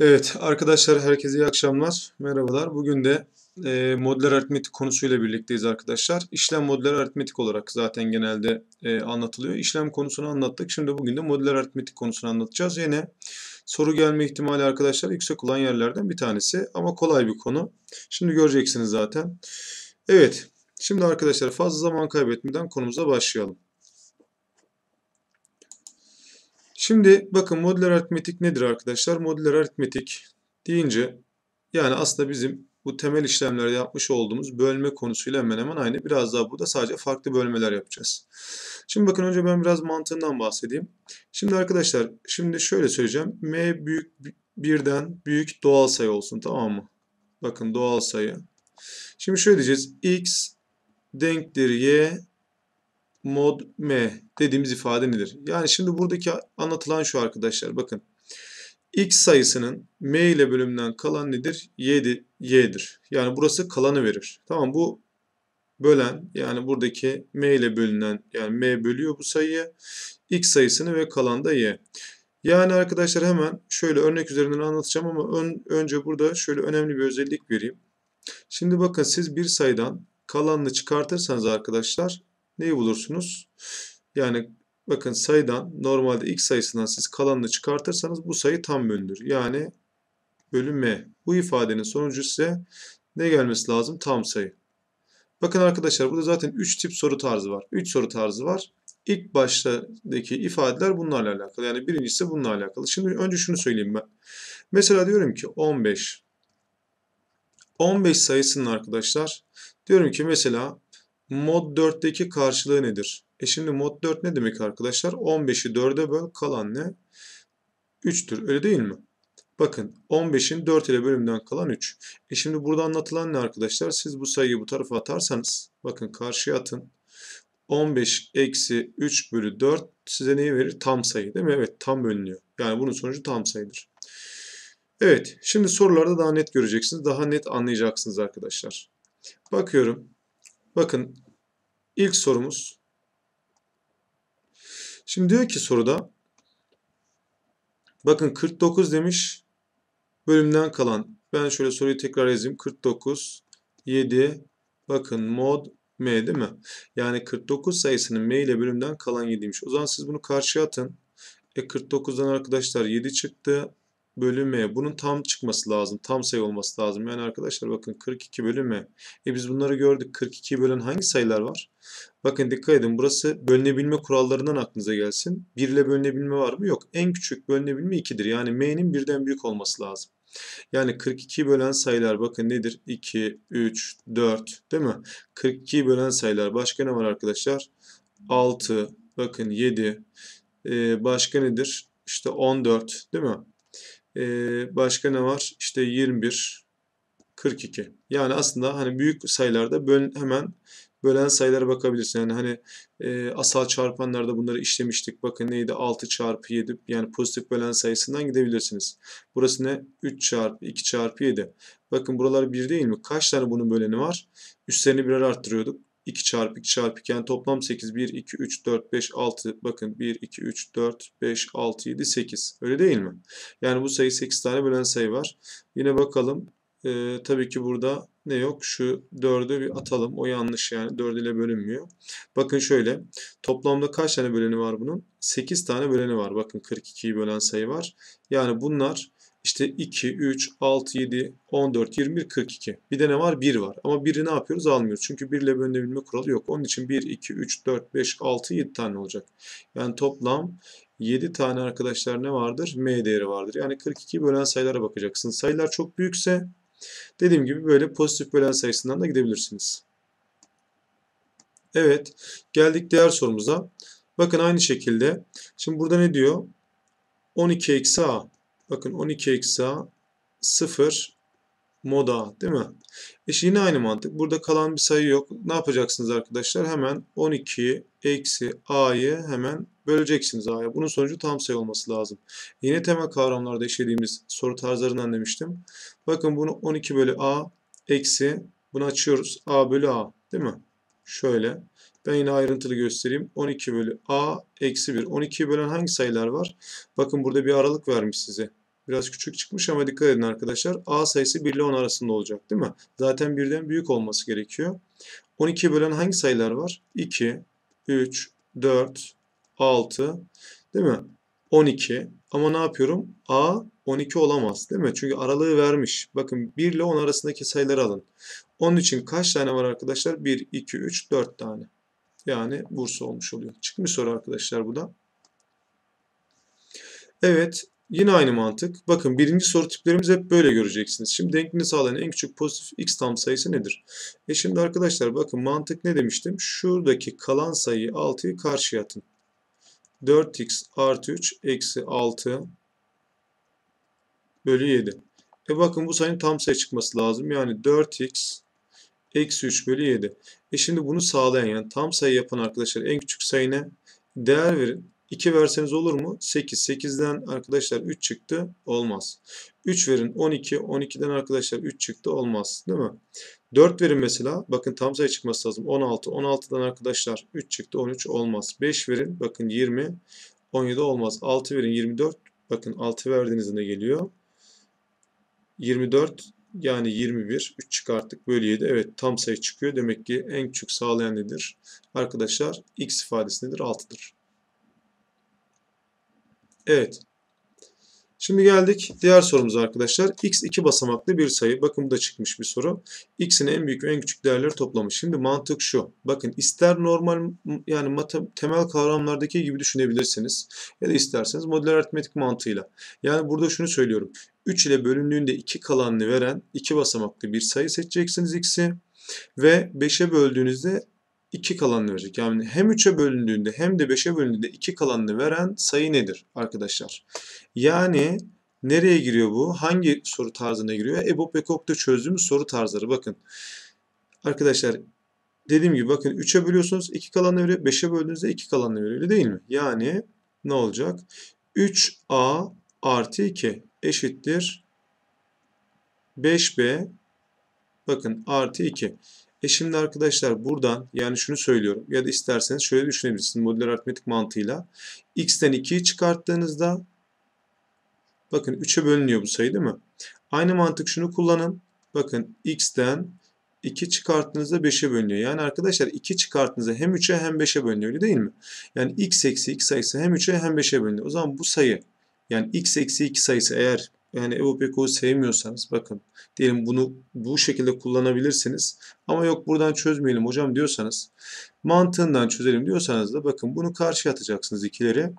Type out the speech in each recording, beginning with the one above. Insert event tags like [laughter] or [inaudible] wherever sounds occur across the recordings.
Evet arkadaşlar herkese iyi akşamlar. Merhabalar. Bugün de e, modüler aritmetik konusuyla birlikteyiz arkadaşlar. İşlem modüler aritmetik olarak zaten genelde e, anlatılıyor. İşlem konusunu anlattık. Şimdi bugün de modüler aritmetik konusunu anlatacağız. Yine soru gelme ihtimali arkadaşlar yüksek olan yerlerden bir tanesi ama kolay bir konu. Şimdi göreceksiniz zaten. Evet. Şimdi arkadaşlar fazla zaman kaybetmeden konumuza başlayalım. Şimdi bakın modüler aritmetik nedir arkadaşlar? Modüler aritmetik deyince yani aslında bizim bu temel işlemlerde yapmış olduğumuz bölme konusuyla hemen hemen aynı. Biraz daha burada sadece farklı bölmeler yapacağız. Şimdi bakın önce ben biraz mantığından bahsedeyim. Şimdi arkadaşlar şimdi şöyle söyleyeceğim. M büyük birden büyük doğal sayı olsun tamam mı? Bakın doğal sayı. Şimdi şöyle diyeceğiz. X denkleri Y mod m dediğimiz ifade nedir? Yani şimdi buradaki anlatılan şu arkadaşlar bakın. X sayısının m ile bölümden kalan nedir? Y'di, y'dir. Yani burası kalanı verir. Tamam bu bölen yani buradaki m ile bölünen yani m bölüyor bu sayıyı. X sayısını ve kalan da y. Yani arkadaşlar hemen şöyle örnek üzerinden anlatacağım ama ön, önce burada şöyle önemli bir özellik vereyim. Şimdi bakın siz bir sayıdan kalanını çıkartırsanız arkadaşlar neyi bulursunuz? Yani bakın sayıdan normalde x sayısından siz kalanını çıkartırsanız bu sayı tam bölünür. Yani bölü m. Bu ifadenin sonucu ise ne gelmesi lazım? Tam sayı. Bakın arkadaşlar burada zaten 3 tip soru tarzı var. 3 soru tarzı var. İlk baştaki ifadeler bunlarla alakalı. Yani birincisi bununla alakalı. Şimdi önce şunu söyleyeyim ben. Mesela diyorum ki 15. 15 sayısının arkadaşlar diyorum ki mesela mod 4'teki karşılığı nedir? E şimdi mod 4 ne demek arkadaşlar? 15'i 4'e böl kalan ne? 3'tür öyle değil mi? Bakın 15'in 4 ile bölümden kalan 3. E şimdi burada anlatılan ne arkadaşlar? Siz bu sayıyı bu tarafa atarsanız bakın karşıya atın. 15 eksi 3 bölü 4 size neyi verir? Tam sayı değil mi? Evet tam bölünüyor. Yani bunun sonucu tam sayıdır. Evet şimdi sorularda daha net göreceksiniz. Daha net anlayacaksınız arkadaşlar. Bakıyorum. Bakın ilk sorumuz. Şimdi diyor ki soruda bakın 49 demiş bölümden kalan. Ben şöyle soruyu tekrar yazayım. 49 7 bakın mod M değil mi? Yani 49 sayısının M ile bölümden kalan 7'ymiş. O zaman siz bunu karşıya atın. E 49'dan arkadaşlar 7 çıktı bölü m. Bunun tam çıkması lazım. Tam sayı olması lazım. Yani arkadaşlar bakın 42 bölü m. E biz bunları gördük. 42 bölen hangi sayılar var? Bakın dikkat edin. Burası bölünebilme kurallarından aklınıza gelsin. 1 ile bölünebilme var mı? Yok. En küçük bölünebilme 2'dir. Yani m'nin birden büyük olması lazım. Yani 42 bölen sayılar bakın nedir? 2, 3, 4 değil mi? 42 bölen sayılar başka ne var arkadaşlar? 6, bakın 7, ee, başka nedir? İşte 14 değil mi? Ee, başka ne var? İşte 21, 42. Yani aslında hani büyük sayılarda böl, hemen bölen sayılara bakabilirsin. Yani hani e, asal çarpanlarda bunları işlemiştik. Bakın neydi? 6 çarpı 7 yani pozitif bölen sayısından gidebilirsiniz. Burası ne? 3 çarpı 2 çarpı 7. Bakın buralar 1 değil mi? Kaç tane bunun böleni var? Üstlerini birer arttırıyorduk. 2 çarpı 2 çarpı yani toplam 8. 1, 2, 3, 4, 5, 6. Bakın 1, 2, 3, 4, 5, 6, 7, 8. Öyle değil mi? Yani bu sayı 8 tane bölen sayı var. Yine bakalım. Ee, tabii ki burada ne yok? Şu 4'ü bir atalım. O yanlış yani. 4 ile bölünmüyor. Bakın şöyle. Toplamda kaç tane böleni var bunun? 8 tane böleni var. Bakın 42'yi bölen sayı var. Yani bunlar işte 2, 3, 6, 7, 14, 21, 42. Bir de ne var? 1 var. Ama 1'i ne yapıyoruz? Almıyoruz. Çünkü 1 ile bölünebilme kuralı yok. Onun için 1, 2, 3, 4, 5, 6, 7 tane olacak. Yani toplam 7 tane arkadaşlar ne vardır? M değeri vardır. Yani 42 bölen sayılara bakacaksınız. Sayılar çok büyükse dediğim gibi böyle pozitif bölen sayısından da gidebilirsiniz. Evet. Geldik diğer sorumuza. Bakın aynı şekilde. Şimdi burada ne diyor? 12 eksi a. Bakın 12 eksi a 0 mod a değil mi? E şimdi yine aynı mantık. Burada kalan bir sayı yok. Ne yapacaksınız arkadaşlar? Hemen 12 eksi a'yı hemen böleceksiniz a'ya. Bunun sonucu tam sayı olması lazım. Yine temel kavramlarda işlediğimiz soru tarzlarından demiştim. Bakın bunu 12 bölü a eksi bunu açıyoruz. a bölü a değil mi? Şöyle. Ben yine ayrıntılı göstereyim. 12 bölü a eksi 1. 12'yi bölen hangi sayılar var? Bakın burada bir aralık vermiş size. Biraz küçük çıkmış ama dikkat edin arkadaşlar. A sayısı 1 ile 10 arasında olacak değil mi? Zaten birden büyük olması gerekiyor. 12 bölen hangi sayılar var? 2, 3, 4, 6 değil mi? 12 ama ne yapıyorum? A 12 olamaz değil mi? Çünkü aralığı vermiş. Bakın 1 ile 10 arasındaki sayıları alın. Onun için kaç tane var arkadaşlar? 1, 2, 3, 4 tane. Yani Bursa olmuş oluyor. Çıkmış soru arkadaşlar bu da. Evet Yine aynı mantık. Bakın birinci soru tiplerimizi hep böyle göreceksiniz. Şimdi denkliğini sağlayan en küçük pozitif x tam sayısı nedir? E şimdi arkadaşlar bakın mantık ne demiştim? Şuradaki kalan sayıyı 6'yı karşıya atın. 4x artı 3 eksi 6 bölü 7. E bakın bu sayının tam sayı çıkması lazım. Yani 4x eksi 3 bölü 7. E şimdi bunu sağlayan yani tam sayı yapan arkadaşlar en küçük sayı ne? Değer verin. 2 verseniz olur mu? 8. 8'den arkadaşlar 3 çıktı. Olmaz. 3 verin 12. 12'den arkadaşlar 3 çıktı. Olmaz. Değil mi? 4 verin mesela. Bakın tam sayı çıkması lazım. 16. 16'dan arkadaşlar 3 çıktı. 13 olmaz. 5 verin. Bakın 20. 17 olmaz. 6 verin 24. Bakın 6 verdiğinizde ne geliyor? 24 yani 21. 3 çıkarttık. Bölü 7. Evet tam sayı çıkıyor. Demek ki en küçük sağlayan nedir? Arkadaşlar x ifadesi nedir? 6'dır. Evet. Şimdi geldik diğer sorumuz arkadaşlar. X iki basamaklı bir sayı. Bakın bu da çıkmış bir soru. X'in en büyük ve en küçük değerleri toplamış. Şimdi mantık şu. Bakın ister normal yani temel kavramlardaki gibi düşünebilirsiniz. Ya da isterseniz modüler aritmetik mantığıyla. Yani burada şunu söylüyorum. 3 ile bölündüğünde 2 kalanını veren iki basamaklı bir sayı seçeceksiniz X'i. Ve 5'e böldüğünüzde 2 kalanını verecek. Yani hem 3'e bölündüğünde hem de 5'e bölündüğünde 2 kalanını veren sayı nedir arkadaşlar? Yani nereye giriyor bu? Hangi soru tarzına giriyor? EBOB ve KOK'ta çözdüğümüz soru tarzları bakın. Arkadaşlar dediğim gibi bakın 3'e bölüyorsunuz 2 kalanını veriyor. 5'e böldüğünüzde 2 kalanını veriyor değil mi? Yani ne olacak? 3A artı 2 eşittir 5B bakın artı 2. E şimdi arkadaşlar buradan yani şunu söylüyorum ya da isterseniz şöyle düşünebilirsiniz modüler aritmetik mantığıyla. X'ten 2'yi çıkarttığınızda bakın 3'e bölünüyor bu sayı değil mi? Aynı mantık şunu kullanın. Bakın X'ten 2 çıkarttığınızda 5'e bölünüyor. Yani arkadaşlar 2 çıkarttığınızda hem 3'e hem 5'e bölünüyor değil mi? Yani x eksi 2 sayısı hem 3'e hem 5'e bölünüyor. O zaman bu sayı yani x eksi 2 sayısı eğer yani Evopeco'yu sevmiyorsanız bakın diyelim bunu bu şekilde kullanabilirsiniz ama yok buradan çözmeyelim hocam diyorsanız mantığından çözelim diyorsanız da bakın bunu karşı atacaksınız ikileri.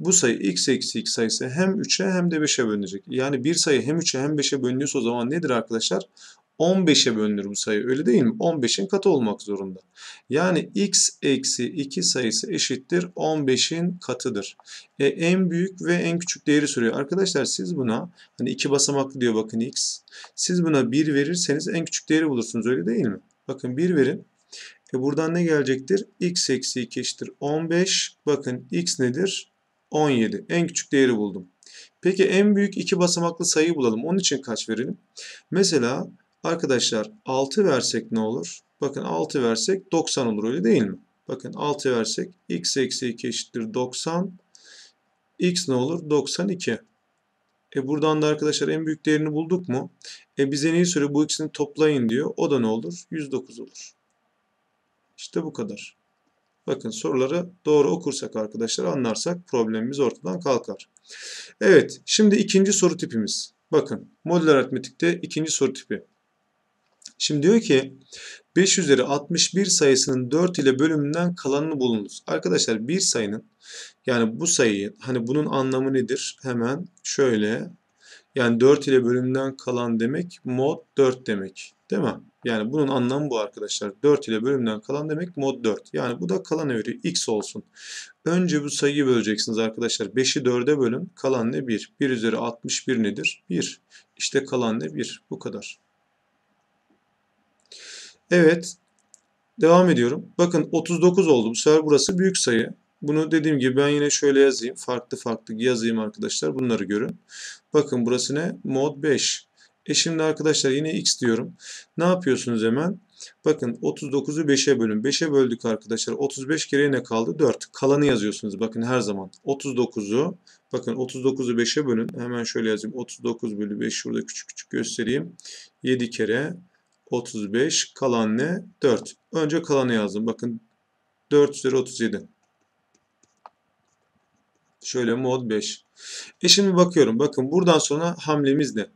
Bu sayı x eksi x sayısı hem 3'e hem de 5'e bölünecek. Yani bir sayı hem 3'e hem 5'e bölünüyorsa o zaman nedir arkadaşlar? 15'e bölünür bu sayı öyle değil mi? 15'in katı olmak zorunda. Yani x eksi 2 sayısı eşittir 15'in katıdır. E, en büyük ve en küçük değeri soruyor. Arkadaşlar siz buna hani iki basamaklı diyor bakın x. Siz buna 1 verirseniz en küçük değeri bulursunuz öyle değil mi? Bakın 1 verin. E buradan ne gelecektir? x eksi 2 eşittir 15. Bakın x nedir? 17. En küçük değeri buldum. Peki en büyük iki basamaklı sayıyı bulalım. Onun için kaç verelim? Mesela Arkadaşlar 6 versek ne olur? Bakın 6 versek 90 olur öyle değil mi? Bakın 6 versek x eksi 2 eşittir 90. x ne olur? 92. E buradan da arkadaşlar en büyük değerini bulduk mu? E bize neyi soruyor? Bu ikisini toplayın diyor. O da ne olur? 109 olur. İşte bu kadar. Bakın soruları doğru okursak arkadaşlar anlarsak problemimiz ortadan kalkar. Evet şimdi ikinci soru tipimiz. Bakın modüler aritmetikte ikinci soru tipi. Şimdi diyor ki 500 üzeri 61 sayısının 4 ile bölümünden kalanını bulunuz. Arkadaşlar bir sayının yani bu sayıyı hani bunun anlamı nedir? Hemen şöyle yani 4 ile bölümünden kalan demek mod 4 demek. Değil mi? Yani bunun anlamı bu arkadaşlar. 4 ile bölümünden kalan demek mod 4. Yani bu da kalan evri x olsun. Önce bu sayıyı böleceksiniz arkadaşlar. 5'i 4'e bölün. Kalan ne 1? 1 üzeri 61 nedir? 1. İşte kalan ne 1? Bu kadar. Evet. Devam ediyorum. Bakın 39 oldu. Bu sefer burası büyük sayı. Bunu dediğim gibi ben yine şöyle yazayım. Farklı farklı yazayım arkadaşlar. Bunları görün. Bakın burası ne? Mod 5. E şimdi arkadaşlar yine x diyorum. Ne yapıyorsunuz hemen? Bakın 39'u 5'e bölün. 5'e böldük arkadaşlar. 35 kere ne kaldı? 4. Kalanı yazıyorsunuz bakın her zaman. 39'u bakın 39'u 5'e bölün. Hemen şöyle yazayım. 39 bölü 5 şurada küçük küçük göstereyim. 7 kere 35 kalan ne? 4. Önce kalanı yazdım. Bakın 4 üzeri 37. Şöyle mod 5. E şimdi bakıyorum. Bakın buradan sonra hamlemiz ne?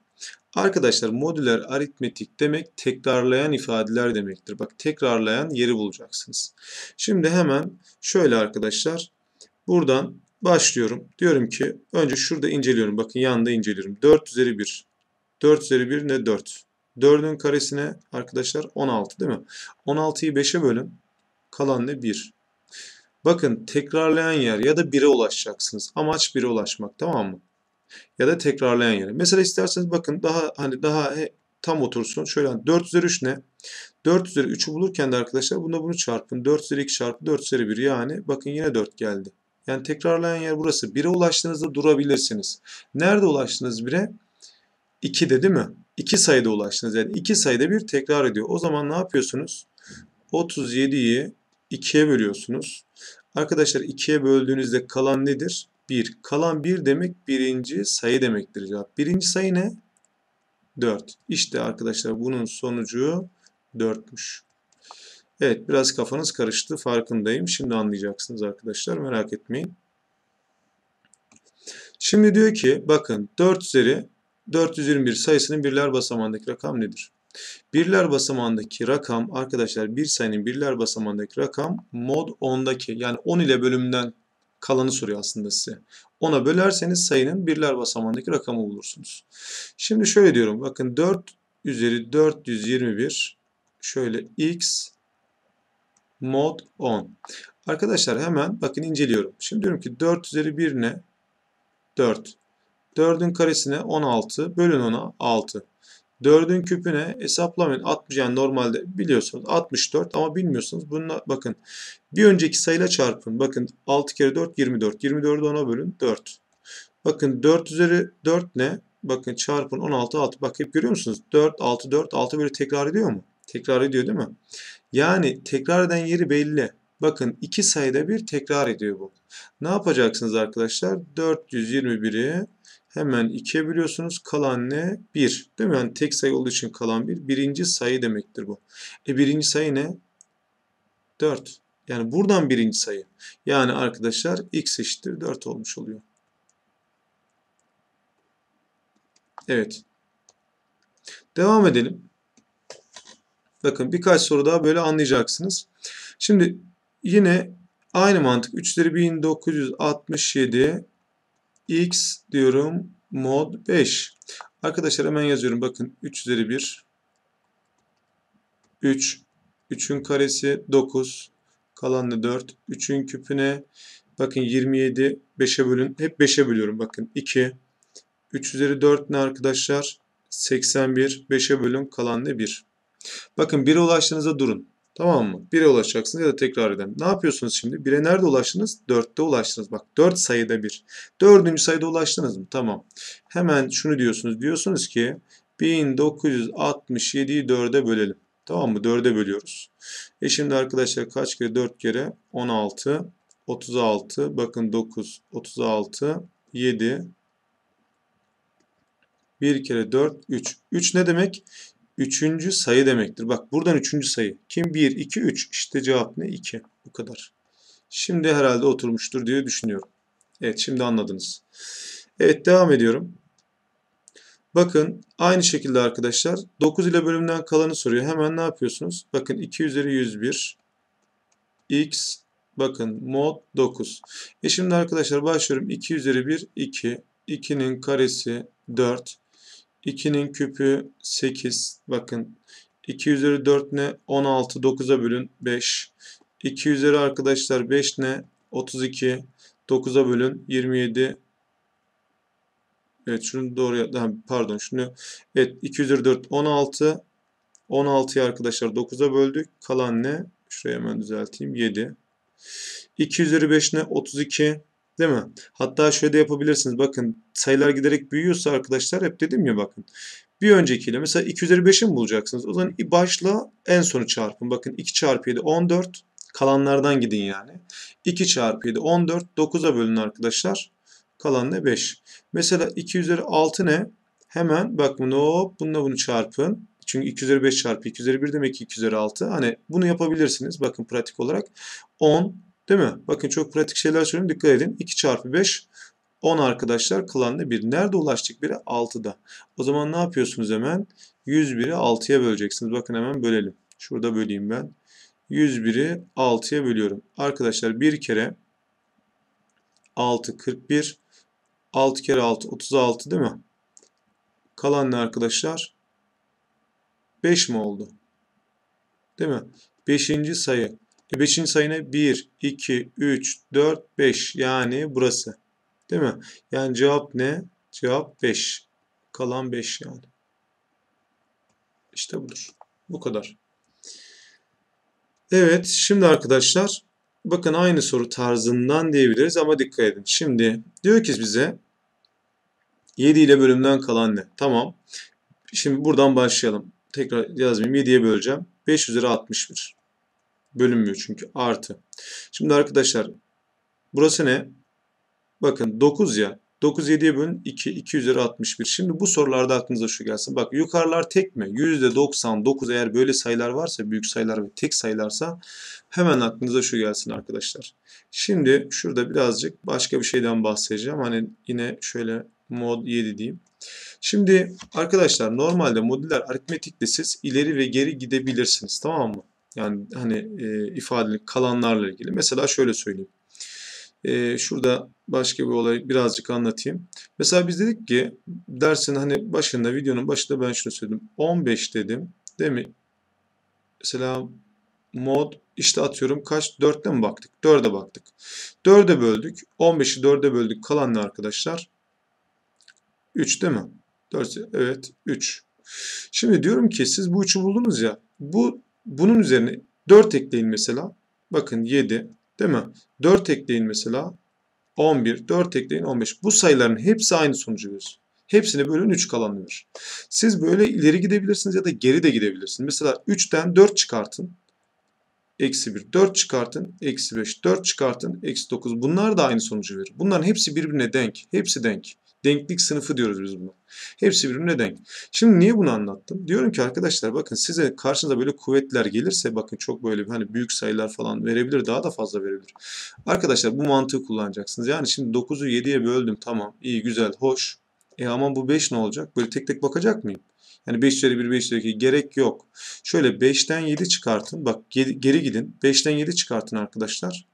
Arkadaşlar modüler aritmetik demek tekrarlayan ifadeler demektir. Bak tekrarlayan yeri bulacaksınız. Şimdi hemen şöyle arkadaşlar. Buradan başlıyorum. Diyorum ki önce şurada inceliyorum. Bakın yanında inceliyorum. 4 üzeri 1. 4 üzeri 1 ne? 4. 4'ün karesine arkadaşlar 16 değil mi? 16'yı 5'e bölün. Kalan ne? 1. Bakın tekrarlayan yer ya da 1'e ulaşacaksınız. Amaç 1'e ulaşmak tamam mı? Ya da tekrarlayan yer. Mesela isterseniz bakın daha hani daha tam otursun. Şöyle hani 4 üzeri 3 ne? 4 üzeri 3'ü bulurken de arkadaşlar bunda bunu çarpın. 4 üzeri 2 çarpı 4 üzeri 1 yani bakın yine 4 geldi. Yani tekrarlayan yer burası. 1'e ulaştığınızda durabilirsiniz. Nerede ulaştınız 1'e? 2'de değil mi? 2 sayıda ulaştınız. Yani 2 sayıda bir tekrar ediyor. O zaman ne yapıyorsunuz? 37'yi 2'ye bölüyorsunuz. Arkadaşlar 2'ye böldüğünüzde kalan nedir? 1. Kalan 1 demek birinci sayı demektir cevap. Birinci sayı ne? 4. İşte arkadaşlar bunun sonucu 4'müş. Evet biraz kafanız karıştı farkındayım. Şimdi anlayacaksınız arkadaşlar merak etmeyin. Şimdi diyor ki bakın 4 üzeri 421 sayısının birler basamağındaki rakam nedir? Birler basamağındaki rakam arkadaşlar bir sayının birler basamağındaki rakam mod 10'daki yani 10 ile bölümünden kalanı soruyor aslında size. 10'a bölerseniz sayının birler basamağındaki rakamı bulursunuz. Şimdi şöyle diyorum bakın 4 üzeri 421 şöyle x mod 10. Arkadaşlar hemen bakın inceliyorum. Şimdi diyorum ki 4 üzeri 1 ne? 4. 4'ün karesine 16 bölün 10'a 6. 4'ün küpüne hesaplamayın. 60 yani normalde biliyorsunuz 64 ama bilmiyorsunuz. Bununla bakın bir önceki sayıla çarpın. Bakın 6 kere 4 24. 24'ü 10'a bölün 4. Bakın 4 üzeri 4 ne? Bakın çarpın 16 6. Bak hep görüyor musunuz? 4 6 4 6 böyle tekrar ediyor mu? Tekrar ediyor değil mi? Yani tekrar eden yeri belli. Bakın iki sayıda bir tekrar ediyor bu. Ne yapacaksınız arkadaşlar? 421'i hemen 2'ye bölüyorsunuz. Kalan ne? 1. Değil mi? Yani tek sayı olduğu için kalan 1. Bir. Birinci sayı demektir bu. E birinci sayı ne? 4. Yani buradan birinci sayı. Yani arkadaşlar x eşittir 4 olmuş oluyor. Evet. Devam edelim. Bakın birkaç soru daha böyle anlayacaksınız. Şimdi yine aynı mantık. 3'leri 1967 x diyorum mod 5. Arkadaşlar hemen yazıyorum. Bakın 3 üzeri 1. 3. 3'ün karesi 9. Kalan da 4. 3'ün küpüne bakın 27. 5'e bölün. Hep 5'e bölüyorum. Bakın 2. 3 üzeri 4 ne arkadaşlar? 81. 5'e bölün. Kalan da 1. Bakın 1'e ulaştığınızda durun. Tamam mı? 1'e ulaşacaksınız ya da tekrar eden. Ne yapıyorsunuz şimdi? 1'e nerede ulaştınız? 4'te ulaştınız. Bak 4 sayıda 1. 4. sayıda ulaştınız mı? Tamam. Hemen şunu diyorsunuz. Diyorsunuz ki 1967'yi 4'e bölelim. Tamam mı? 4'e bölüyoruz. E şimdi arkadaşlar kaç kere? 4 kere 16, 36, bakın 9, 36, 7, 1 kere 4, 3. 3 ne demek? Üçüncü sayı demektir. Bak buradan üçüncü sayı. Kim? 1, 2, 3. İşte cevap ne? 2. Bu kadar. Şimdi herhalde oturmuştur diye düşünüyorum. Evet şimdi anladınız. Evet devam ediyorum. Bakın aynı şekilde arkadaşlar 9 ile bölümden kalanı soruyor. Hemen ne yapıyorsunuz? Bakın 2 üzeri 101 x bakın mod 9. E şimdi arkadaşlar başlıyorum 2 üzeri 1 2 2'nin karesi 4 2'nin küpü 8. Bakın 2 üzeri 4 ne? 16. 9'a bölün. 5. 2 üzeri arkadaşlar 5 ne? 32. 9'a bölün. 27. Evet şunu doğru pardon şunu evet 2 üzeri 4 16 16'yı arkadaşlar 9'a böldük. Kalan ne? Şuraya hemen düzelteyim. 7. 2 üzeri 5 ne? 32. Değil mi? Hatta şöyle de yapabilirsiniz. Bakın sayılar giderek büyüyorsa arkadaşlar hep dedim ya bakın. Bir öncekiyle mesela 2 üzeri 5'i mi bulacaksınız? O zaman başla en sonu çarpın. Bakın 2 çarpı 7 14. Kalanlardan gidin yani. 2 çarpı 7 14. 9'a bölün arkadaşlar. Kalan ne? 5. Mesela 2 üzeri 6 ne? Hemen bak bunu hop bununla bunu çarpın. Çünkü 2 üzeri 5 çarpı 2 üzeri 1 demek ki 2 üzeri 6. Hani bunu yapabilirsiniz. Bakın pratik olarak 10, Değil mi? Bakın çok pratik şeyler söylüyorum. Dikkat edin. 2 çarpı 5 10 arkadaşlar kalanla 1. Nerede ulaştık 1'e? 6'da. O zaman ne yapıyorsunuz hemen? 101'i 6'ya böleceksiniz. Bakın hemen bölelim. Şurada böleyim ben. 101'i 6'ya bölüyorum. Arkadaşlar bir kere 6 41 6 kere 6 36 değil mi? Kalan ne arkadaşlar? 5 mi oldu? Değil mi? 5. sayı e 5. sayı ne? 1, 2, 3, 4, 5. Yani burası. Değil mi? Yani cevap ne? Cevap 5. Kalan 5 yani. İşte budur. Bu kadar. Evet şimdi arkadaşlar bakın aynı soru tarzından diyebiliriz ama dikkat edin. Şimdi diyor ki bize 7 ile bölümden kalan ne? Tamam. Şimdi buradan başlayalım. Tekrar yazmayayım. 7'ye böleceğim. 5 üzeri 61. Bölünmüyor çünkü artı. Şimdi arkadaşlar burası ne? Bakın 9 ya. 9 7'ye bölün 2. 2 üzeri 61. Şimdi bu sorularda aklınıza şu gelsin. Bak yukarılar tek mi? %99 eğer böyle sayılar varsa büyük sayılar ve tek sayılarsa hemen aklınıza şu gelsin arkadaşlar. Şimdi şurada birazcık başka bir şeyden bahsedeceğim. Hani yine şöyle mod 7 diyeyim. Şimdi arkadaşlar normalde modüler aritmetikle siz ileri ve geri gidebilirsiniz tamam mı? Yani hani e, ifadelik kalanlarla ilgili. Mesela şöyle söyleyeyim. E, şurada başka bir olayı birazcık anlatayım. Mesela biz dedik ki dersin hani başında videonun başında ben şunu söyledim. 15 dedim değil mi? Mesela mod işte atıyorum kaç 4'te mi baktık? 4'e baktık. 4'e böldük. 15'i 4'e böldük. Kalan ne arkadaşlar? 3 değil mi? 4 evet 3. Şimdi diyorum ki siz bu 3'ü buldunuz ya. Bu bunun üzerine 4 ekleyin mesela. Bakın 7 değil mi? 4 ekleyin mesela. 11, 4 ekleyin 15. Bu sayıların hepsi aynı sonucu verir. Hepsini bölün 3 kalan verir. Siz böyle ileri gidebilirsiniz ya da geri de gidebilirsiniz. Mesela 3'ten 4 çıkartın. Eksi 1, 4 çıkartın. Eksi 5, 4 çıkartın. Eksi 9. Bunlar da aynı sonucu verir. Bunların hepsi birbirine denk. Hepsi denk. Denklik sınıfı diyoruz biz bunu. Hepsi birbirine denk. Şimdi niye bunu anlattım? Diyorum ki arkadaşlar bakın size karşınıza böyle kuvvetler gelirse bakın çok böyle hani büyük sayılar falan verebilir. Daha da fazla verebilir. Arkadaşlar bu mantığı kullanacaksınız. Yani şimdi 9'u 7'ye böldüm tamam iyi güzel hoş. E ama bu 5 ne olacak? Böyle tek tek bakacak mıyım? Yani 5 üzeri 1, 5 üzeri 2 gerek yok. Şöyle 5'ten 7 çıkartın. Bak geri, geri gidin. 5'ten 7 çıkartın arkadaşlar.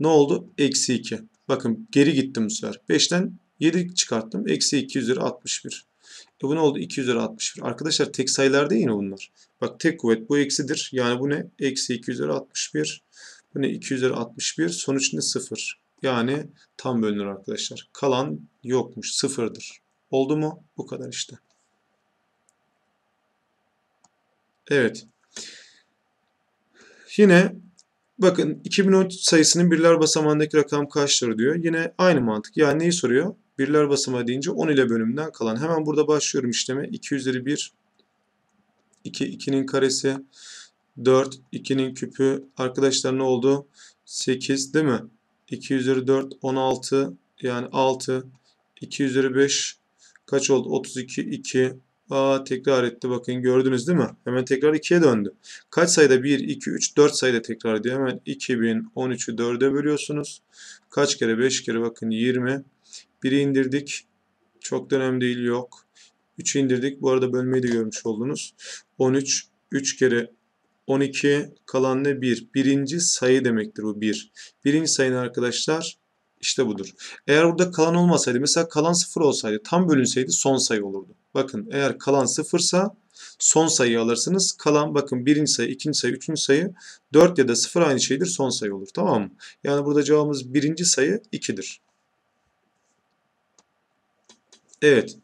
Ne oldu? Eksi 2. Bakın geri gittim bu sefer. 5'ten 7 çıkarttım. Eksi 2 üzeri 61. E bu ne oldu? 2 üzeri 61. Arkadaşlar tek sayılar değil yine bunlar. Bak tek kuvvet bu eksidir. Yani bu ne? Eksi 2 üzeri 61. Bu ne? 2 üzeri 61. Sonuç ne? 0. Yani tam bölünür arkadaşlar. Kalan yokmuş. Sıfırdır. Oldu mu? Bu kadar işte. Evet. Yine Bakın 2013 sayısının birler basamağındaki rakam kaçtır diyor. Yine aynı mantık. Yani neyi soruyor? Birler basamağı deyince 10 ile bölümden kalan. Hemen burada başlıyorum işleme. 2 üzeri 1, 2, 2'nin karesi, 4, 2'nin küpü. Arkadaşlar ne oldu? 8 değil mi? 2 üzeri 4, 16 yani 6, 2 üzeri 5 kaç oldu? 32, 2, Aa tekrar etti bakın gördünüz değil mi? Hemen tekrar 2'ye döndü. Kaç sayıda 1, 2, 3, 4 sayıda tekrar ediyor. Hemen 2013'ü 4'e bölüyorsunuz. Kaç kere? 5 kere bakın 20. 1'i indirdik. Çok dönem değil yok. 3'ü indirdik. Bu arada bölmeyi de görmüş oldunuz. 13, 3 kere 12 kalan ne? 1. Birinci sayı demektir bu 1. Bir. Birinci sayının arkadaşlar işte budur. Eğer burada kalan olmasaydı mesela kalan sıfır olsaydı tam bölünseydi son sayı olurdu. Bakın eğer kalan sıfırsa son sayıyı alırsınız. Kalan bakın birinci sayı, ikinci sayı, üçüncü sayı 4 ya da 0 aynı şeydir son sayı olur. Tamam mı? Yani burada cevabımız birinci sayı 2'dir. Evet.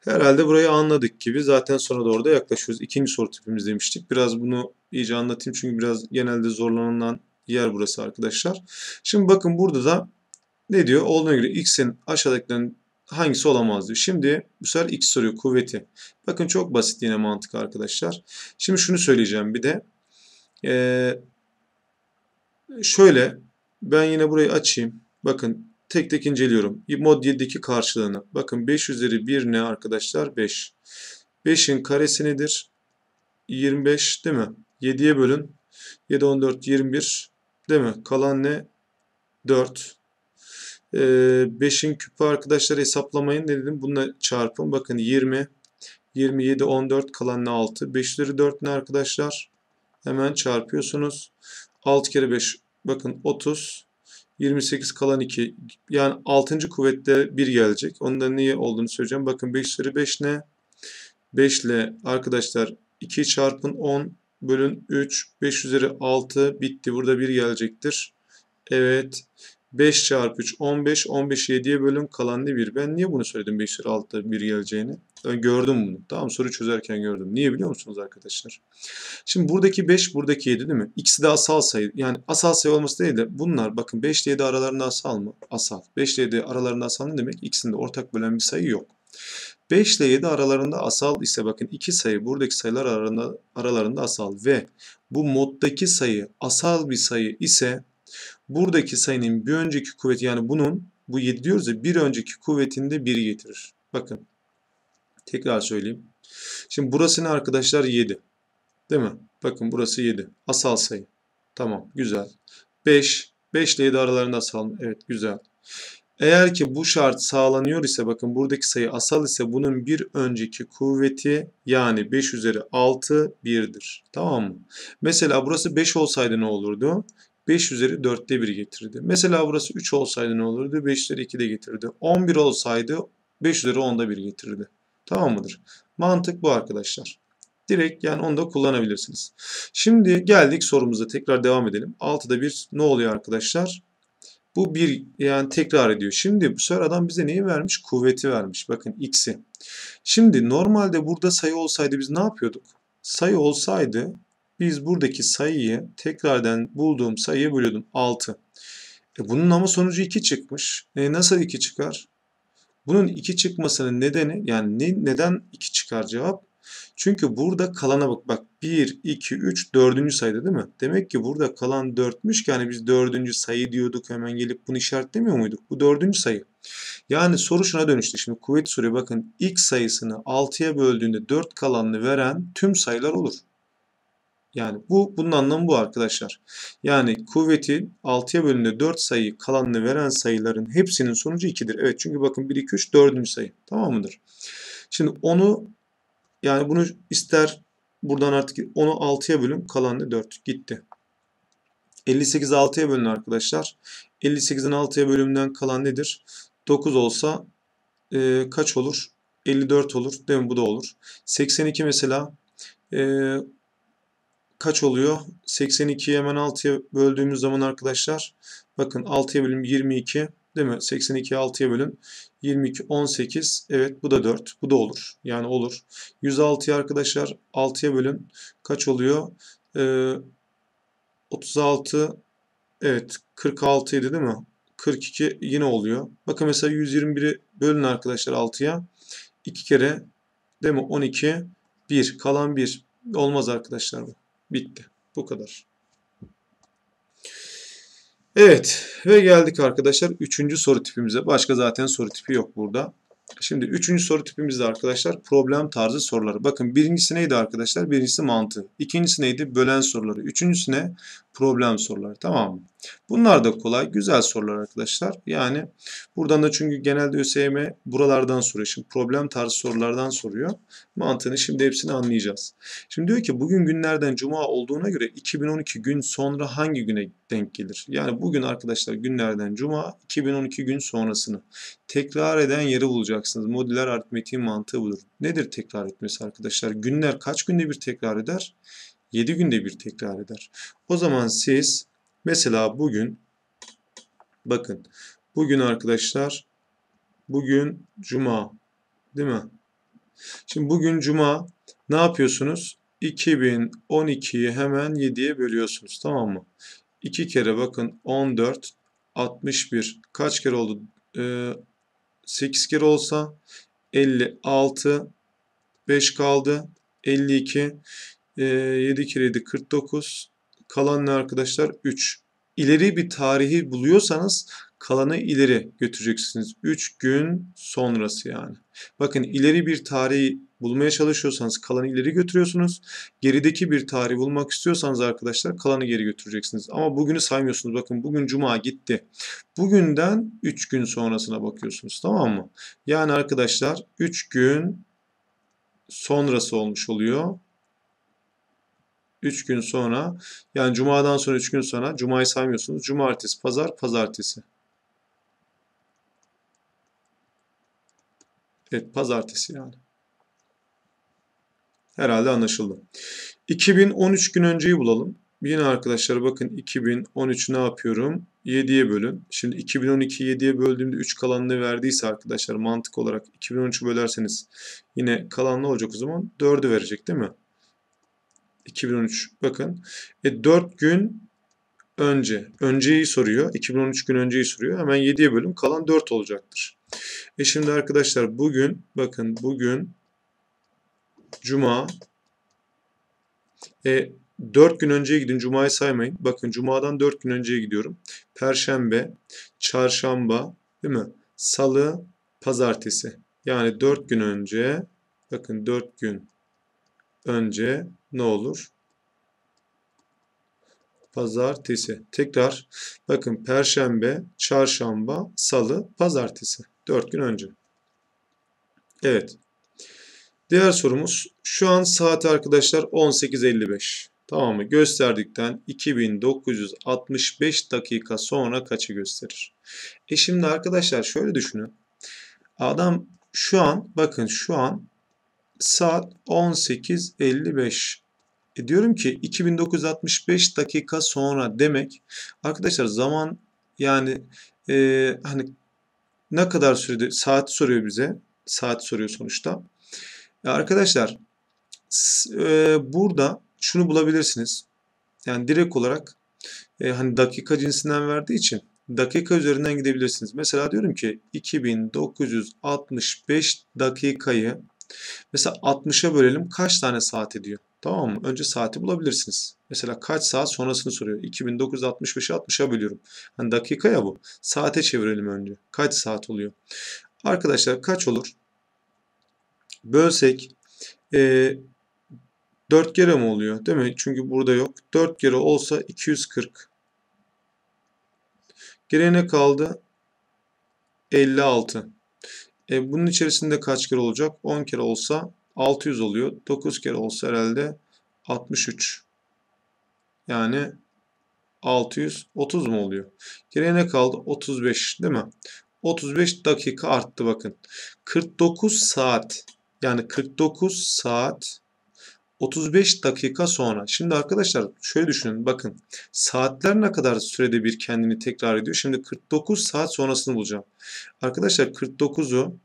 Herhalde burayı anladık gibi. Zaten sonra doğru da yaklaşıyoruz. İkinci soru tipimiz demiştik. Biraz bunu iyice anlatayım çünkü biraz genelde zorlanılan yer burası arkadaşlar. Şimdi bakın burada da ne diyor? Olduğuna göre x'in aşağıdakilerin hangisi olamaz diyor. Şimdi bu sefer x soruyor kuvveti. Bakın çok basit yine mantık arkadaşlar. Şimdi şunu söyleyeceğim bir de. Ee, şöyle ben yine burayı açayım. Bakın tek tek inceliyorum. Mod 7'deki karşılığını. Bakın 5 üzeri 1 ne arkadaşlar? 5. 5'in karesi nedir? 25 değil mi? 7'ye bölün. 7, 14, 21 değil mi? Kalan ne? 4. 5'in ee, küpü arkadaşlar hesaplamayın dedim? Bununla çarpın. Bakın 20, 27, 14 kalan ne 6. 5 üzeri 4 ne arkadaşlar? Hemen çarpıyorsunuz. 6 kere 5 bakın 30. 28 kalan 2. Yani 6. kuvvette 1 gelecek. Onda niye olduğunu söyleyeceğim. Bakın 5 üzeri 5 ne? 5 ile arkadaşlar 2 çarpın 10 bölün 3. 5 üzeri 6 bitti. Burada 1 gelecektir. Evet. 5 çarpı 3 15. 15 7'ye bölüm kalan ne 1. Ben niye bunu söyledim 5 lira altta 1 geleceğini? Ben gördüm bunu. Tamam soru çözerken gördüm. Niye biliyor musunuz arkadaşlar? Şimdi buradaki 5 buradaki 7 değil mi? İkisi de asal sayı. Yani asal sayı olması değil de bunlar bakın 5 ile 7 aralarında asal mı? Asal. 5 ile 7 aralarında asal ne demek? ikisinde ortak bölen bir sayı yok. 5 ile 7 aralarında asal ise bakın iki sayı buradaki sayılar aralarında, aralarında asal ve bu moddaki sayı asal bir sayı ise buradaki sayının bir önceki kuvveti yani bunun bu 7 diyoruz ya bir önceki kuvvetinde 1 getirir. Bakın tekrar söyleyeyim. Şimdi burası ne arkadaşlar 7. Değil mi? Bakın burası 7. Asal sayı. Tamam güzel. 5. 5 ile 7 aralarında asal. Evet güzel. Eğer ki bu şart sağlanıyor ise bakın buradaki sayı asal ise bunun bir önceki kuvveti yani 5 üzeri 6 1'dir. Tamam mı? Mesela burası 5 olsaydı ne olurdu? 5 üzeri 4'te 1 getirdi. Mesela burası 3 olsaydı ne olurdu? 5 üzeri 2 de getirdi. 11 olsaydı 5 üzeri 10'da 1 getirdi. Tamam mıdır? Mantık bu arkadaşlar. Direkt yani onu da kullanabilirsiniz. Şimdi geldik sorumuza tekrar devam edelim. 6'da 1 ne oluyor arkadaşlar? Bu bir yani tekrar ediyor. Şimdi bu sefer adam bize neyi vermiş? Kuvveti vermiş. Bakın x'i. Şimdi normalde burada sayı olsaydı biz ne yapıyorduk? Sayı olsaydı biz buradaki sayıyı tekrardan bulduğum sayıya bölüyordum. 6. E bunun ama sonucu 2 çıkmış. E nasıl 2 çıkar? Bunun 2 çıkmasının nedeni yani ne, neden 2 çıkar cevap? Çünkü burada kalana bak. Bak 1, 2, 3, 4. sayıda değil mi? Demek ki burada kalan 4'müş ki hani biz 4. sayı diyorduk hemen gelip bunu işaretlemiyor muyduk? Bu 4. sayı. Yani soru şuna dönüştü. Şimdi kuvvet soruyor bakın x sayısını 6'ya böldüğünde 4 kalanını veren tüm sayılar olur. Yani bu bunun anlamı bu arkadaşlar. Yani kuvvetin 6'ya bölündüğü 4 sayıyı kalanını veren sayıların hepsinin sonucu 2'dir. Evet çünkü bakın 1, 2, 3 4. sayı. Tamam mıdır? Şimdi onu yani bunu ister buradan artık onu 6'ya bölün kalanını 4 gitti. 58 6'ya bölün arkadaşlar. 58'in 6'ya bölümünden kalan nedir? 9 olsa e, kaç olur? 54 olur. Değil mi? Bu da olur. 82 mesela e, kaç oluyor? 82'yi hemen 6'ya böldüğümüz zaman arkadaşlar bakın 6'ya bölüm 22 değil mi? 82'yi 6'ya bölün. 22, 18. Evet bu da 4. Bu da olur. Yani olur. 106'yı arkadaşlar 6'ya bölün. Kaç oluyor? Ee, 36. Evet 46 idi değil mi? 42 yine oluyor. Bakın mesela 121'i bölün arkadaşlar 6'ya. 2 kere değil mi? 12. 1. Kalan 1. Olmaz arkadaşlar bu. Bitti. Bu kadar. Evet ve geldik arkadaşlar üçüncü soru tipimize. Başka zaten soru tipi yok burada. Şimdi üçüncü soru tipimizde arkadaşlar problem tarzı soruları. Bakın birincisi neydi arkadaşlar? Birincisi mantı. İkincisi neydi? Bölen soruları. Üçüncüsü ne? Problem soruları. Tamam mı? Bunlar da kolay. Güzel sorular arkadaşlar. Yani buradan da çünkü genelde ÖSYM buralardan soruyor. Şimdi problem tarzı sorulardan soruyor. Mantığını şimdi hepsini anlayacağız. Şimdi diyor ki bugün günlerden cuma olduğuna göre 2012 gün sonra hangi güne denk gelir? Yani bugün arkadaşlar günlerden cuma 2012 gün sonrasını tekrar eden yeri bulacaksınız. Modüler aritmetiğin mantığı budur. Nedir tekrar etmesi arkadaşlar? Günler kaç günde bir tekrar eder? 7 günde bir tekrar eder. O zaman siz Mesela bugün bakın bugün arkadaşlar bugün cuma değil mi? Şimdi bugün cuma ne yapıyorsunuz? 2012'yi hemen 7'ye bölüyorsunuz tamam mı? 2 kere bakın 14 61 kaç kere oldu? Ee, 8 kere olsa 56 5 kaldı 52 e, 7 kere 7 49 kalan ne arkadaşlar? 3. İleri bir tarihi buluyorsanız kalanı ileri götüreceksiniz. 3 gün sonrası yani. Bakın ileri bir tarihi bulmaya çalışıyorsanız kalanı ileri götürüyorsunuz. Gerideki bir tarih bulmak istiyorsanız arkadaşlar kalanı geri götüreceksiniz. Ama bugünü saymıyorsunuz. Bakın bugün cuma gitti. Bugünden 3 gün sonrasına bakıyorsunuz tamam mı? Yani arkadaşlar 3 gün sonrası olmuş oluyor. 3 gün sonra yani cumadan sonra 3 gün sonra cumayı saymıyorsunuz. Cumartesi, pazar, pazartesi. Evet pazartesi yani. Herhalde anlaşıldı. 2013 gün önceyi bulalım. Yine arkadaşlar bakın 2013 ne yapıyorum? 7'ye bölün. Şimdi 2012'yi 7'ye böldüğümde 3 kalanını verdiyse arkadaşlar mantık olarak 2013'ü bölerseniz yine kalan ne olacak o zaman? 4'ü verecek değil mi? 2013 bakın. E, 4 gün önce. Önceyi soruyor. 2013 gün önceyi soruyor. Hemen 7'ye bölüm. Kalan 4 olacaktır. E şimdi arkadaşlar bugün bakın bugün Cuma e, 4 gün önceye gidin. Cuma'yı saymayın. Bakın Cuma'dan 4 gün önceye gidiyorum. Perşembe, Çarşamba değil mi? Salı, Pazartesi. Yani 4 gün önce bakın 4 gün önce ne olur? Pazartesi. Tekrar bakın perşembe, çarşamba, salı, pazartesi. Dört gün önce. Evet. Diğer sorumuz şu an saat arkadaşlar 18.55. Tamam mı? Gösterdikten 2965 dakika sonra kaçı gösterir? E şimdi arkadaşlar şöyle düşünün. Adam şu an bakın şu an saat 18.55 e diyorum ki 2965 dakika sonra demek arkadaşlar zaman yani e, hani ne kadar sürede saat soruyor bize. Saat soruyor sonuçta. E arkadaşlar e, burada şunu bulabilirsiniz. Yani direkt olarak e, hani dakika cinsinden verdiği için dakika üzerinden gidebilirsiniz. Mesela diyorum ki 2965 dakikayı mesela 60'a bölelim kaç tane saat ediyor? Tamam mı? Önce saati bulabilirsiniz. Mesela kaç saat sonrasını soruyor. 2965'i 60'a bölüyorum. Hani dakika ya bu. Saate çevirelim önce. Kaç saat oluyor? Arkadaşlar kaç olur? Bölsek e, 4 kere mi oluyor? Değil mi? Çünkü burada yok. 4 kere olsa 240. Geriye ne kaldı? 56. E, bunun içerisinde kaç kere olacak? 10 kere olsa 600 oluyor. 9 kere olsa herhalde 63. Yani 630 mu oluyor? Geriye ne kaldı? 35 değil mi? 35 dakika arttı bakın. 49 saat yani 49 saat 35 dakika sonra. Şimdi arkadaşlar şöyle düşünün bakın. Saatler ne kadar sürede bir kendini tekrar ediyor? Şimdi 49 saat sonrasını bulacağım. Arkadaşlar 49'u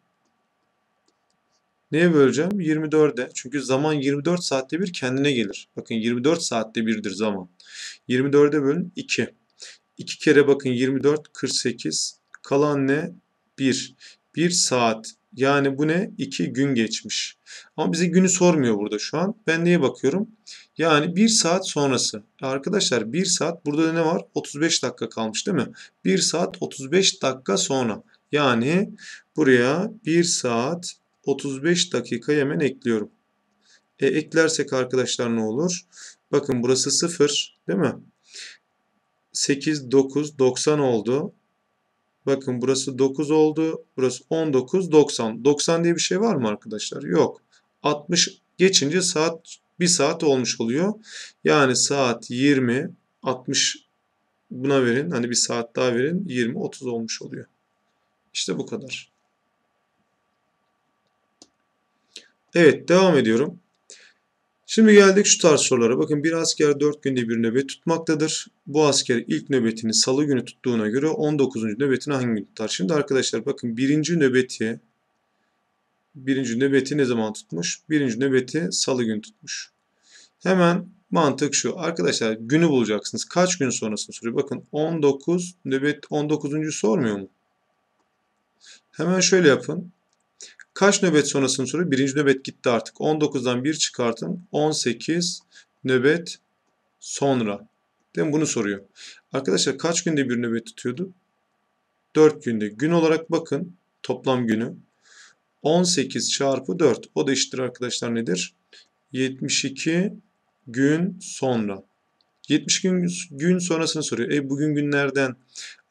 Neye böleceğim? 24'e. Çünkü zaman 24 saatte bir kendine gelir. Bakın 24 saatte birdir zaman. 24'e bölün 2. 2 kere bakın 24 48. Kalan ne? 1. 1 saat. Yani bu ne? 2 gün geçmiş. Ama bize günü sormuyor burada şu an. Ben neye bakıyorum? Yani 1 saat sonrası. Arkadaşlar 1 saat burada ne var? 35 dakika kalmış değil mi? 1 saat 35 dakika sonra. Yani buraya 1 saat 35 dakika hemen ekliyorum. E, eklersek arkadaşlar ne olur? Bakın burası 0 değil mi? 8, 9, 90 oldu. Bakın burası 9 oldu. Burası 19, 90. 90 diye bir şey var mı arkadaşlar? Yok. 60 geçince saat 1 saat olmuş oluyor. Yani saat 20, 60 buna verin. Hani bir saat daha verin. 20, 30 olmuş oluyor. İşte bu kadar. Evet devam ediyorum. Şimdi geldik şu tarz sorulara. Bakın bir asker 4 günde bir nöbet tutmaktadır. Bu asker ilk nöbetini salı günü tuttuğuna göre 19. nöbetini hangi gün tutar? Şimdi arkadaşlar bakın birinci nöbeti birinci nöbeti ne zaman tutmuş? Birinci nöbeti salı günü tutmuş. Hemen mantık şu. Arkadaşlar günü bulacaksınız. Kaç gün sonrasını soruyor. Bakın 19 nöbet 19. sormuyor mu? Hemen şöyle yapın. Kaç nöbet sonrasını soruyor? Birinci nöbet gitti artık. 19'dan 1 çıkartın. 18 nöbet sonra. Değil mi? Bunu soruyor. Arkadaşlar kaç günde bir nöbet tutuyordu? 4 günde. Gün olarak bakın. Toplam günü. 18 çarpı 4. O da eşittir arkadaşlar nedir? 72 gün sonra. 72 gün, sonrasını soruyor. E bugün günlerden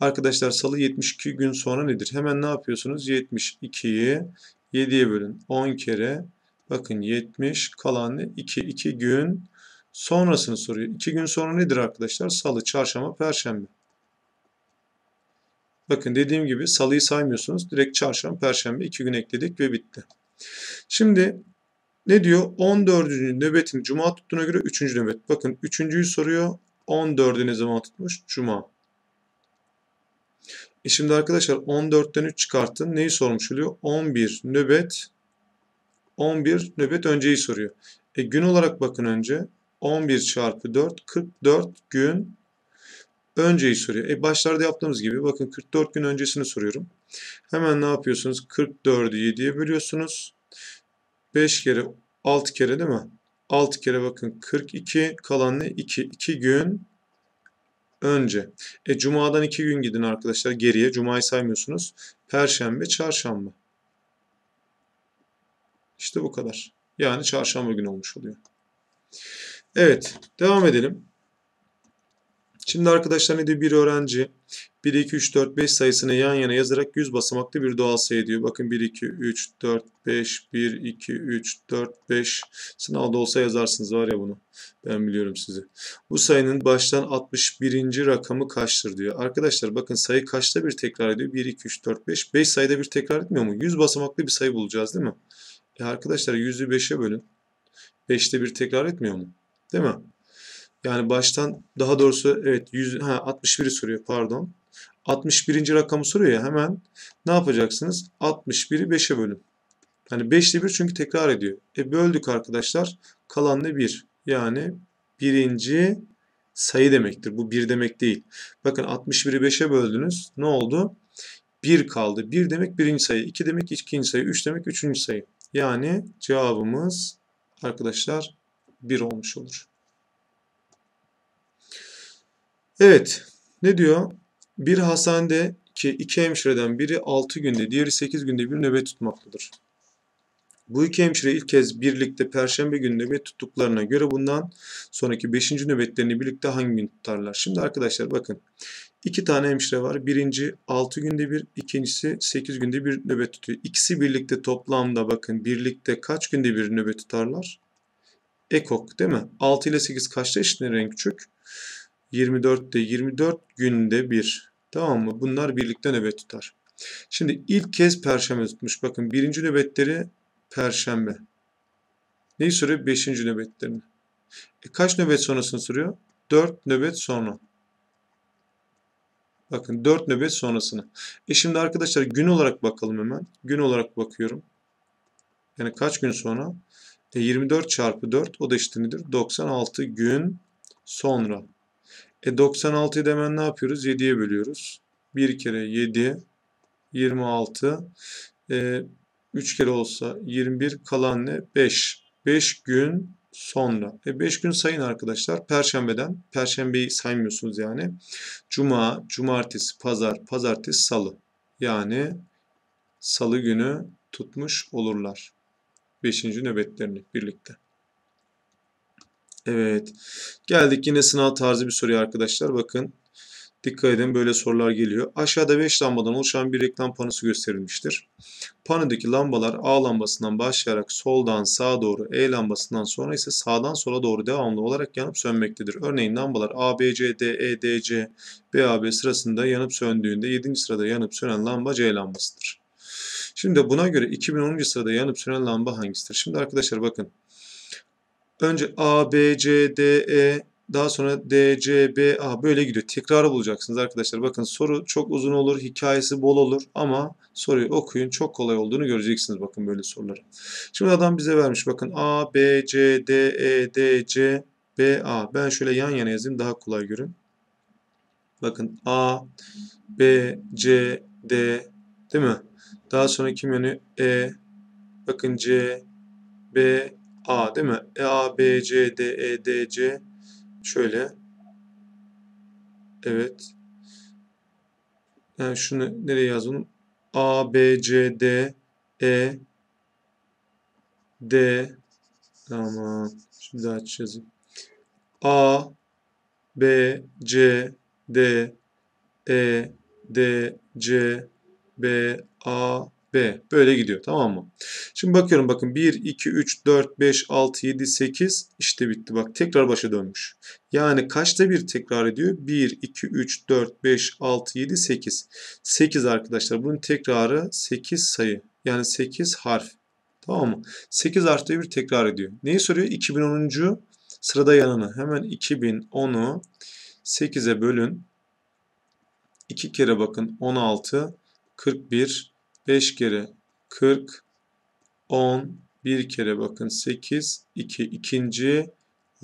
arkadaşlar salı 72 gün sonra nedir? Hemen ne yapıyorsunuz? 72'yi 7'ye bölün 10 kere. Bakın 70 kalan ne? 2, 2 gün sonrasını soruyor. 2 gün sonra nedir arkadaşlar? Salı, çarşamba, perşembe. Bakın dediğim gibi salıyı saymıyorsunuz. Direkt çarşamba, perşembe 2 gün ekledik ve bitti. Şimdi ne diyor? 14. nöbetin cuma tuttuğuna göre 3. nöbet. Bakın 3.'yü soruyor. 14'ü ne zaman tutmuş? Cuma. E şimdi arkadaşlar 14'ten 3 çıkartın. Neyi sormuş oluyor? 11 nöbet 11 nöbet önceyi soruyor. E gün olarak bakın önce 11 çarpı 4 44 gün önceyi soruyor. E başlarda yaptığımız gibi bakın 44 gün öncesini soruyorum. Hemen ne yapıyorsunuz? 44'ü 7'ye bölüyorsunuz. 5 kere 6 kere değil mi? 6 kere bakın 42 kalan ne? 2 2 gün önce. E, Cuma'dan iki gün gidin arkadaşlar geriye. Cuma'yı saymıyorsunuz. Perşembe, çarşamba. İşte bu kadar. Yani çarşamba günü olmuş oluyor. Evet, devam edelim. Şimdi arkadaşlar ne diyor? Bir öğrenci 1, 2, 3, 4, 5 sayısını yan yana yazarak 100 basamaklı bir doğal sayı diyor. Bakın 1, 2, 3, 4, 5, 1, 2, 3, 4, 5. Sınavda olsa yazarsınız var ya bunu. Ben biliyorum sizi. Bu sayının baştan 61. rakamı kaçtır diyor. Arkadaşlar bakın sayı kaçta bir tekrar ediyor? 1, 2, 3, 4, 5. 5 sayıda bir tekrar etmiyor mu? 100 basamaklı bir sayı bulacağız değil mi? E arkadaşlar 100'ü 5'e bölün. 5'te bir tekrar etmiyor mu? Değil mi? Yani baştan daha doğrusu evet 100, ha, 61'i soruyor pardon. 61. rakamı soruyor ya hemen ne yapacaksınız? 61'i 5'e bölün. Hani 5 ile 1 çünkü tekrar ediyor. E böldük arkadaşlar. Kalan ne 1? Yani birinci sayı demektir. Bu 1 demek değil. Bakın 61'i 5'e böldünüz. Ne oldu? 1 kaldı. 1 demek birinci sayı. 2 demek ikinci sayı. 3 demek üçüncü sayı. Yani cevabımız arkadaşlar 1 olmuş olur. Evet. Ne diyor? Bir hastanede ki iki hemşireden biri 6 günde, diğeri 8 günde bir nöbet tutmaktadır. Bu iki hemşire ilk kez birlikte perşembe günü nöbet tuttuklarına göre bundan sonraki 5. nöbetlerini birlikte hangi gün tutarlar? Şimdi arkadaşlar bakın. iki tane hemşire var. Birinci 6 günde bir, ikincisi 8 günde bir nöbet tutuyor. İkisi birlikte toplamda bakın birlikte kaç günde bir nöbet tutarlar? Ekok değil mi? 6 ile 8 kaçta eşitlenir en küçük? 24'te 24 günde bir. Tamam mı? Bunlar birlikte nöbet tutar. Şimdi ilk kez perşembe tutmuş. Bakın birinci nöbetleri perşembe. Neyi soruyor? Beşinci nöbetlerini. E kaç nöbet sonrasını soruyor? Dört nöbet sonra. Bakın dört nöbet sonrasını. E şimdi arkadaşlar gün olarak bakalım hemen. Gün olarak bakıyorum. Yani kaç gün sonra? E 24 çarpı 4 o da işte nedir? 96 gün sonra. E 96'yı da ne yapıyoruz? 7'ye bölüyoruz. 1 kere 7 26 e, 3 kere olsa 21 kalan ne? 5. 5 gün sonra. E 5 gün sayın arkadaşlar. Perşembeden, perşembeyi saymıyorsunuz yani. Cuma, cumartesi, pazar, pazartesi, salı. Yani salı günü tutmuş olurlar. 5. nöbetlerini birlikte. Evet. Geldik yine sınav tarzı bir soruya arkadaşlar. Bakın. Dikkat edin böyle sorular geliyor. Aşağıda 5 lambadan oluşan bir reklam panosu gösterilmiştir. Panodaki lambalar A lambasından başlayarak soldan sağa doğru, E lambasından sonra ise sağdan sola doğru devamlı olarak yanıp sönmektedir. Örneğin lambalar A, B, C, D, E, D, C, B, A, B sırasında yanıp söndüğünde 7. sırada yanıp sönen lamba C lambasıdır. Şimdi buna göre 2010. sırada yanıp sönen lamba hangisidir? Şimdi arkadaşlar bakın Önce A, B, C, D, E, daha sonra D, C, B, A böyle gidiyor. Tekrarı bulacaksınız arkadaşlar. Bakın soru çok uzun olur, hikayesi bol olur ama soruyu okuyun çok kolay olduğunu göreceksiniz bakın böyle soruları. Şimdi adam bize vermiş bakın A, B, C, D, E, D, C, B, A. Ben şöyle yan yana yazayım daha kolay görün. Bakın A, B, C, D değil mi? Daha sonra kim yanıyor? E, bakın C, B, A değil mi? E, A, B, C, D, E, D, C. Şöyle. Evet. Yani şunu nereye yazalım? A, B, C, D, E, D. Tamam. Şimdi daha açacağız. A, B, C, D, E, D, C, B, A, B. Böyle gidiyor tamam mı? Şimdi bakıyorum bakın 1, 2, 3, 4, 5, 6, 7, 8 işte bitti bak tekrar başa dönmüş. Yani kaçta bir tekrar ediyor? 1, 2, 3, 4, 5, 6, 7, 8. 8 arkadaşlar bunun tekrarı 8 sayı yani 8 harf. Tamam mı? 8 artı bir tekrar ediyor. Neyi soruyor? 2010. sırada yanını. Hemen 2010'u 8'e bölün. 2 kere bakın 16, 41, 5 kere 40, 10, 1 kere bakın 8, 2, ikinci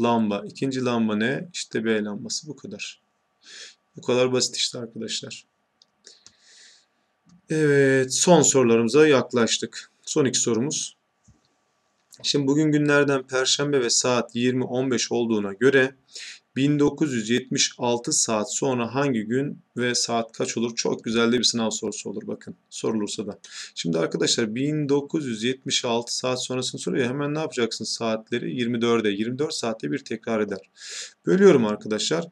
lamba. İkinci lamba ne? İşte B lambası bu kadar. Bu kadar basit işte arkadaşlar. Evet son sorularımıza yaklaştık. Son iki sorumuz. Şimdi bugün günlerden Perşembe ve saat 20.15 olduğuna göre 1976 saat sonra hangi gün ve saat kaç olur? Çok güzel de bir sınav sorusu olur bakın. Sorulursa da. Şimdi arkadaşlar 1976 saat sonrasını soruyor. Hemen ne yapacaksın? Saatleri 24'e. 24 saatte bir tekrar eder. Bölüyorum arkadaşlar.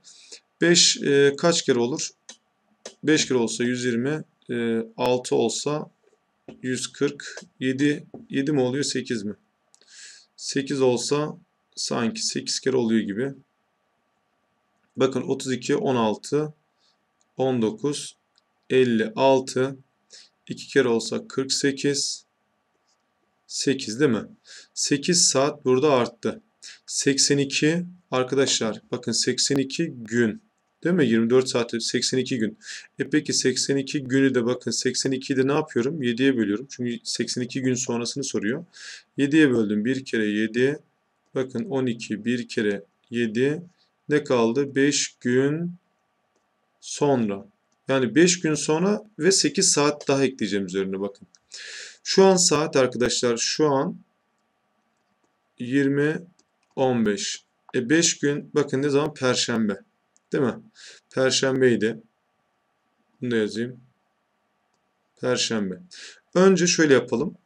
5 e, kaç kere olur? 5 kere olsa 120, e, 6 olsa 140, 7, 7 mi oluyor 8 mi? 8 olsa sanki 8 kere oluyor gibi. Bakın 32, 16, 19, 56, 2 kere olsa 48, 8 değil mi? 8 saat burada arttı. 82 arkadaşlar bakın 82 gün değil mi? 24 saatte 82 gün. E peki 82 günü de bakın 82'yi de ne yapıyorum? 7'ye bölüyorum. Çünkü 82 gün sonrasını soruyor. 7'ye böldüm. 1 kere 7 bakın 12 1 kere 7 ne kaldı? 5 gün sonra. Yani 5 gün sonra ve 8 saat daha ekleyeceğim üzerine bakın. Şu an saat arkadaşlar şu an 20 15. E 5 gün bakın ne zaman perşembe. Değil mi? Perşembeydi. Bunu da yazayım. Perşembe. Önce şöyle yapalım.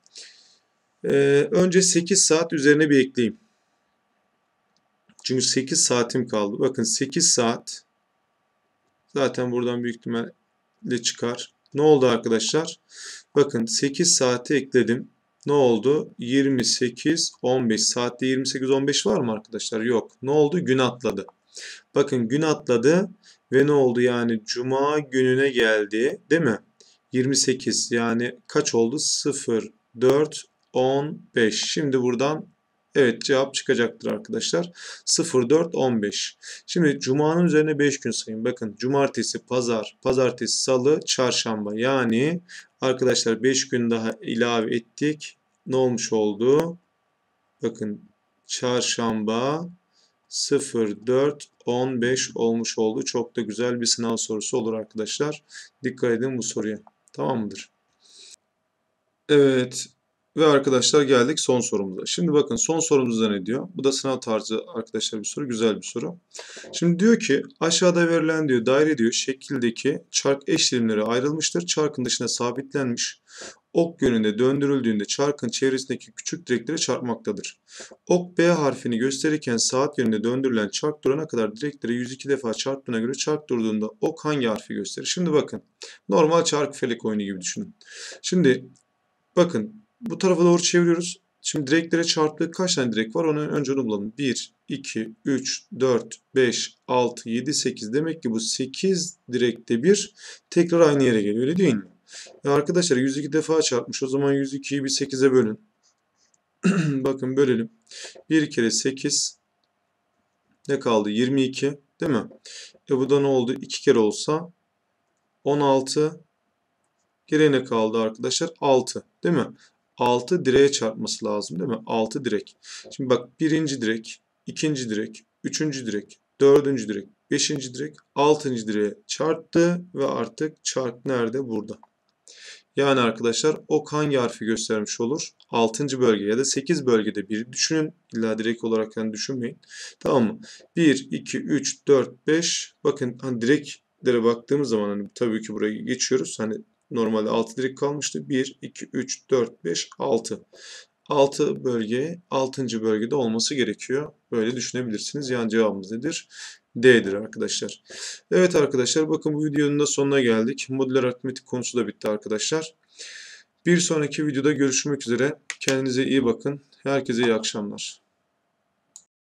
Ee, önce 8 saat üzerine bir ekleyeyim. Çünkü 8 saatim kaldı. Bakın 8 saat zaten buradan büyük ihtimalle çıkar. Ne oldu arkadaşlar? Bakın 8 saati ekledim. Ne oldu? 28, 15. Saatte 28, 15 var mı arkadaşlar? Yok. Ne oldu? Gün atladı. Bakın gün atladı ve ne oldu? Yani cuma gününe geldi değil mi? 28 yani kaç oldu? 0, 4, 15. Şimdi buradan Evet cevap çıkacaktır arkadaşlar. 0415. Şimdi cumanın üzerine 5 gün sayın. Bakın cumartesi, pazar, pazartesi, salı, çarşamba. Yani arkadaşlar 5 gün daha ilave ettik. Ne olmuş oldu? Bakın çarşamba 0415 olmuş oldu. Çok da güzel bir sınav sorusu olur arkadaşlar. Dikkat edin bu soruya. Tamam mıdır? Evet ve arkadaşlar geldik son sorumuza. Şimdi bakın son sorumuzda ne diyor? Bu da sınav tarzı arkadaşlar bir soru. Güzel bir soru. Şimdi diyor ki aşağıda verilen diyor daire diyor şekildeki çark eş ayrılmıştır. Çarkın dışına sabitlenmiş. Ok yönünde döndürüldüğünde çarkın çevresindeki küçük direklere çarpmaktadır. Ok B harfini gösterirken saat yönünde döndürülen çark durana kadar direklere 102 defa çarptığına göre çark durduğunda ok hangi harfi gösterir? Şimdi bakın normal çark felik oyunu gibi düşünün. Şimdi bakın bu tarafa doğru çeviriyoruz. Şimdi direklere çarptığı kaç tane direk var? Onu önce onu bulalım. 1, 2, 3, 4, 5, 6, 7, 8. Demek ki bu 8 direkte bir tekrar aynı yere geliyor. Öyle değil mi? Ya arkadaşlar 102 defa çarpmış. O zaman 102'yi bir 8'e bölün. [clears throat] Bakın bölelim. 1 kere 8 ne kaldı? 22 değil mi? E bu da ne oldu? 2 kere olsa 16 Geriye ne kaldı arkadaşlar? 6 değil mi? 6 direğe çarpması lazım değil mi? 6 direk. Şimdi bak birinci direk, ikinci direk, üçüncü direk, dördüncü direk, beşinci direk, altıncı direğe çarptı ve artık çark nerede? Burada. Yani arkadaşlar ok hangi harfi göstermiş olur? 6. bölge ya da 8 bölgede bir düşünün. İlla direkt olarak yani düşünmeyin. Tamam mı? 1, 2, 3, 4, 5. Bakın hani direklere baktığımız zaman hani tabii ki buraya geçiyoruz. Hani Normalde 6 direk kalmıştı. 1, 2, 3, 4, 5, 6. 6 bölge 6. bölgede olması gerekiyor. Böyle düşünebilirsiniz. Yani cevabımız nedir? D'dir arkadaşlar. Evet arkadaşlar bakın bu videonun da sonuna geldik. Modüler aritmetik konusu da bitti arkadaşlar. Bir sonraki videoda görüşmek üzere. Kendinize iyi bakın. Herkese iyi akşamlar.